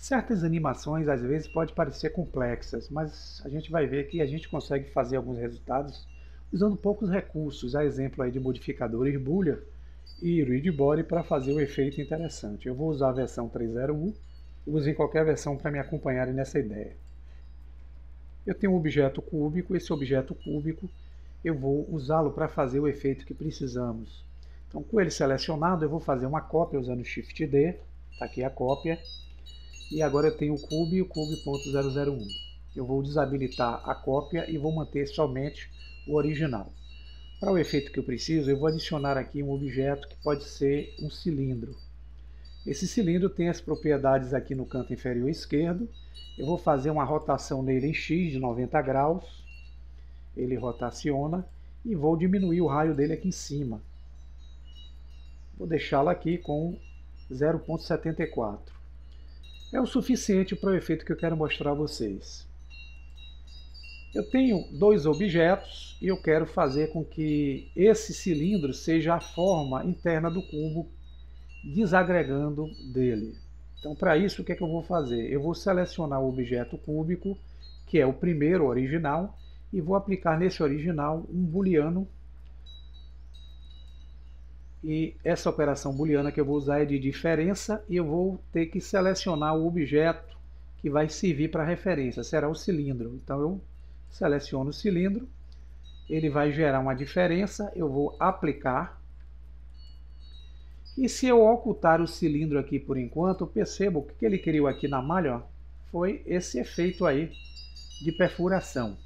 Certas animações às vezes podem parecer complexas, mas a gente vai ver que a gente consegue fazer alguns resultados usando poucos recursos, a exemplo aí de modificadores Boolean e Readbody para fazer o um efeito interessante. Eu vou usar a versão 3.0.1, usem qualquer versão para me acompanharem nessa ideia. Eu tenho um objeto cúbico, esse objeto cúbico eu vou usá-lo para fazer o efeito que precisamos. Então com ele selecionado eu vou fazer uma cópia usando Shift D, está aqui a cópia, e agora eu tenho o cube e o cube.001. Eu vou desabilitar a cópia e vou manter somente o original. Para o efeito que eu preciso, eu vou adicionar aqui um objeto que pode ser um cilindro. Esse cilindro tem as propriedades aqui no canto inferior esquerdo. Eu vou fazer uma rotação nele em X de 90 graus. Ele rotaciona e vou diminuir o raio dele aqui em cima. Vou deixá-lo aqui com 0.74 é o suficiente para o efeito que eu quero mostrar a vocês. Eu tenho dois objetos e eu quero fazer com que esse cilindro seja a forma interna do cubo, desagregando dele. Então, para isso, o que é que eu vou fazer? Eu vou selecionar o objeto cúbico, que é o primeiro original, e vou aplicar nesse original um booleano e essa operação booleana que eu vou usar é de diferença e eu vou ter que selecionar o objeto que vai servir para referência, será o cilindro. Então eu seleciono o cilindro, ele vai gerar uma diferença, eu vou aplicar. E se eu ocultar o cilindro aqui por enquanto, percebo que ele criou aqui na malha ó, foi esse efeito aí de perfuração.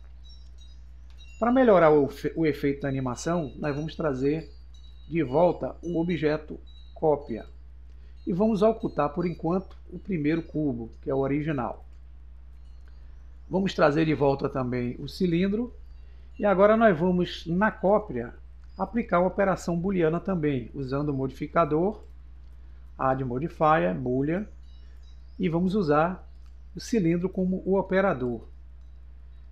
Para melhorar o, o efeito da animação, nós vamos trazer de volta o objeto cópia. E vamos ocultar por enquanto o primeiro cubo, que é o original. Vamos trazer de volta também o cilindro. E agora nós vamos, na cópia, aplicar a operação booleana também, usando o modificador add modifier, boolean, e vamos usar o cilindro como o operador.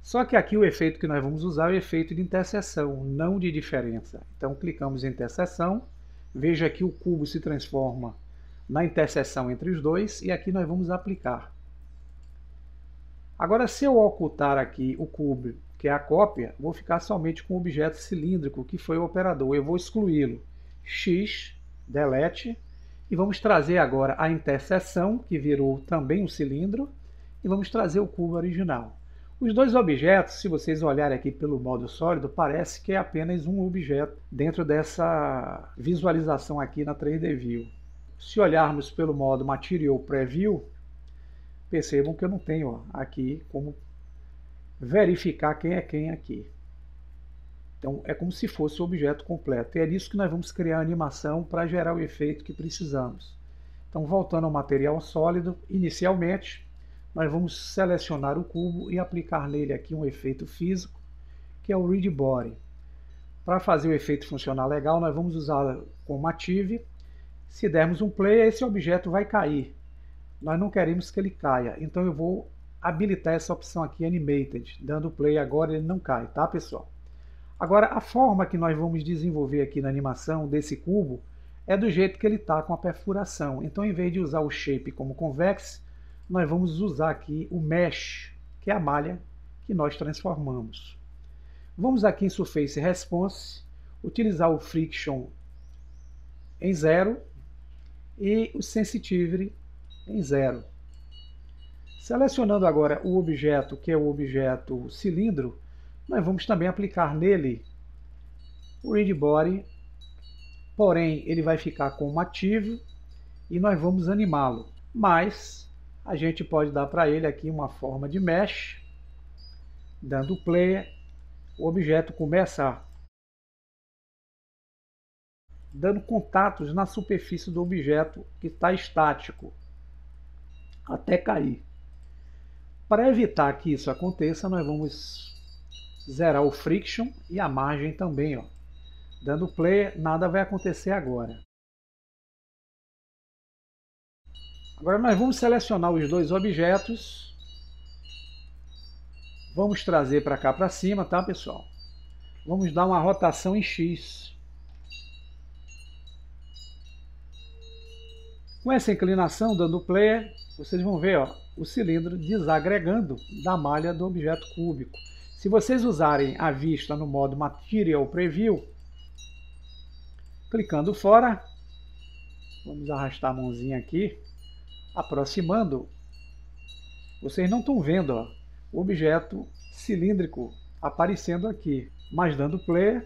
Só que aqui o efeito que nós vamos usar é o efeito de interseção, não de diferença. Então clicamos em interseção, veja que o cubo se transforma na interseção entre os dois e aqui nós vamos aplicar. Agora se eu ocultar aqui o cubo, que é a cópia, vou ficar somente com o objeto cilíndrico, que foi o operador. Eu vou excluí-lo. X, delete, e vamos trazer agora a interseção, que virou também um cilindro, e vamos trazer o cubo original. Os dois objetos, se vocês olharem aqui pelo modo sólido, parece que é apenas um objeto dentro dessa visualização aqui na 3D View. Se olharmos pelo modo Material Preview, percebam que eu não tenho aqui como verificar quem é quem aqui. Então é como se fosse o objeto completo. E é nisso que nós vamos criar a animação para gerar o efeito que precisamos. Então voltando ao material sólido, inicialmente nós vamos selecionar o cubo e aplicar nele aqui um efeito físico, que é o Read Body. Para fazer o efeito funcionar legal, nós vamos usar como Active. Se dermos um play, esse objeto vai cair. Nós não queremos que ele caia, então eu vou habilitar essa opção aqui, Animated. Dando play agora, ele não cai, tá pessoal? Agora, a forma que nós vamos desenvolver aqui na animação desse cubo é do jeito que ele está com a perfuração. Então, em vez de usar o shape como convex, nós vamos usar aqui o mesh, que é a malha que nós transformamos. Vamos aqui em Surface Response, utilizar o Friction em zero e o Sensitivity em zero. Selecionando agora o objeto, que é o objeto cilindro, nós vamos também aplicar nele o Read Body, porém ele vai ficar como ativo e nós vamos animá-lo. Mas a gente pode dar para ele aqui uma forma de mesh, dando play, o objeto começa dando contatos na superfície do objeto que está estático, até cair. Para evitar que isso aconteça, nós vamos zerar o friction e a margem também. Ó. Dando play, nada vai acontecer agora. Agora nós vamos selecionar os dois objetos. Vamos trazer para cá para cima, tá pessoal? Vamos dar uma rotação em X. Com essa inclinação, dando play, vocês vão ver ó, o cilindro desagregando da malha do objeto cúbico. Se vocês usarem a vista no modo Material Preview, clicando fora, vamos arrastar a mãozinha aqui, aproximando, vocês não estão vendo ó, o objeto cilíndrico aparecendo aqui, mas dando play,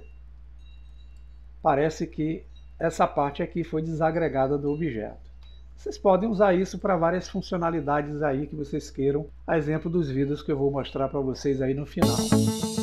parece que essa parte aqui foi desagregada do objeto. Vocês podem usar isso para várias funcionalidades aí que vocês queiram, a exemplo dos vídeos que eu vou mostrar para vocês aí no final.